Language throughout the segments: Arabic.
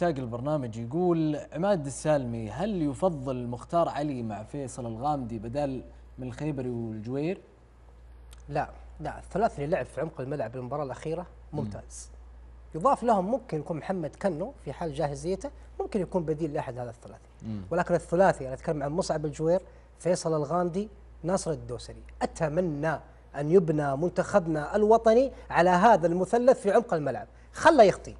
تاج البرنامج يقول عماد السالمي هل يفضل مختار علي مع فيصل الغامدي بدل من الخيبري والجوير؟ لا لا الثلاثي اللي لعب في عمق الملعب المباراة الأخيرة ممتاز مم. يضاف لهم ممكن يكون محمد كنو في حال جاهزيته ممكن يكون بديل لأحد هذا الثلاثي ولكن الثلاثي أنا أتكلم عن مصعب الجوير فيصل الغامدي ناصر الدوسري أتمنى أن يبنى منتخبنا الوطني على هذا المثلث في عمق الملعب خله يخطي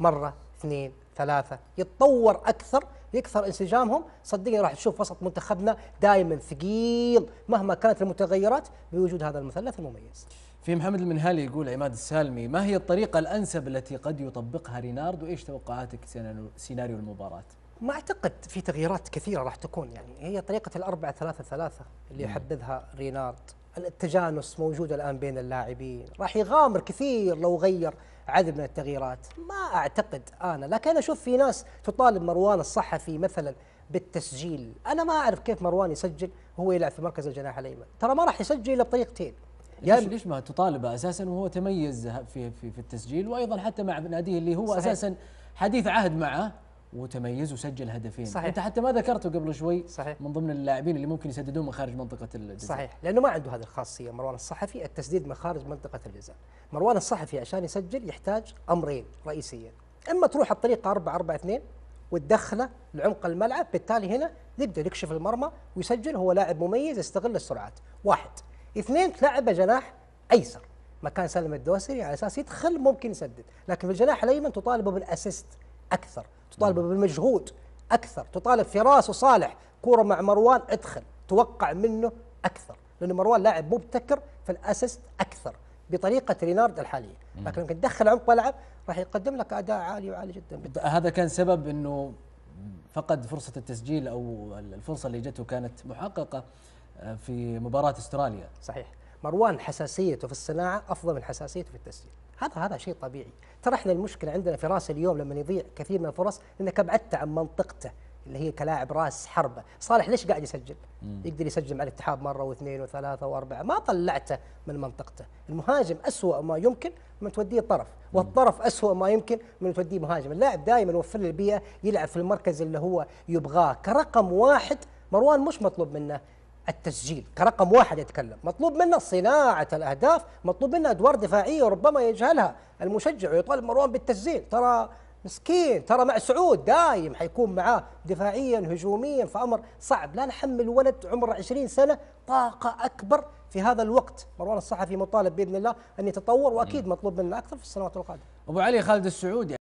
مرة اثنين ثلاثة يتطور أكثر يكثر انسجامهم صدقني راح تشوف وسط منتخبنا دائما ثقيل مهما كانت المتغيرات بوجود هذا المثلث المميز في محمد المنهالي يقول عماد السالمي ما هي الطريقة الأنسب التي قد يطبقها رينارد وإيش توقعاتك سيناريو المباراة؟ ما أعتقد في تغييرات كثيرة راح تكون يعني هي طريقة الأربعة ثلاثة ثلاثة اللي يحددها رينارد التجانس موجود الآن بين اللاعبين راح يغامر كثير لو غير عدد من التغييرات ما أعتقد أنا لكن أنا أشوف في ناس تطالب مروان الصحفي مثلا بالتسجيل أنا ما أعرف كيف مروان يسجل وهو يلعب في مركز الجناح الأيمن ترى ما راح يسجل إلا بطريقتين ليش ليش ما تطالبه اساسا وهو تميز في في في التسجيل وايضا حتى مع ناديه اللي هو صحيح. اساسا حديث عهد معه وتميز وسجل هدفين صحيح. انت حتى ما ذكرته قبل شوي صحيح. من ضمن اللاعبين اللي ممكن يسددون من خارج منطقه الجزاء صحيح لانه ما عنده هذه الخاصيه مروان الصحفي التسديد من خارج منطقه الجزاء مروان الصحفي عشان يسجل يحتاج امرين رئيسيا اما تروح الطريقه 4 4 2 وتدخله لعمق الملعب بالتالي هنا يبدا يكشف المرمى ويسجل هو لاعب مميز يستغل السرعات واحد اثنين تلعبه جناح ايسر مكان سالم الدوسري على اساس يدخل ممكن يسدد لكن في الجناح الايمن تطالبه بالاسيست اكثر تطالب بالمجهود اكثر تطالب فراس وصالح كوره مع مروان ادخل توقع منه اكثر لانه مروان لاعب مبتكر في الاسست اكثر بطريقه رينارد الحاليه لكن ممكن تدخل عمق ملعب راح يقدم لك اداء عالي وعالي جدا هذا كان سبب انه فقد فرصه التسجيل او الفرصه اللي جته كانت محققه آه، في مباراه استراليا صحيح مروان حساسيته في الصناعه افضل من حساسيته في التسجيل هذا هذا شيء طبيعي ترى احنا المشكله عندنا في راس اليوم لما يضيع كثير من الفرص انك ابعدت عن منطقته اللي هي كلاعب راس حربه صالح ليش قاعد يسجل مم. يقدر يسجل مع الاتحاد مره واثنين وثلاثه واربعه ما طلعته من منطقته المهاجم أسوأ ما يمكن من توديه طرف والطرف أسوأ ما يمكن من توديه مهاجم اللاعب دائما يوفر له البيئه يلعب في المركز اللي هو يبغاه كرقم واحد مروان مش مطلوب منه التسجيل كرقم واحد يتكلم مطلوب منا صناعة الأهداف مطلوب منا أدوار دفاعية ربما يجهلها المشجع ويطالب مروان بالتسجيل ترى مسكين ترى مع سعود دايم حيكون معاه دفاعيا هجوميا فأمر صعب لا نحمل ولد عمره 20 سنة طاقة أكبر في هذا الوقت مروان الصحفي مطالب بإذن الله أن يتطور وأكيد نعم. مطلوب منا أكثر في السنوات القادمة أبو علي خالد السعودي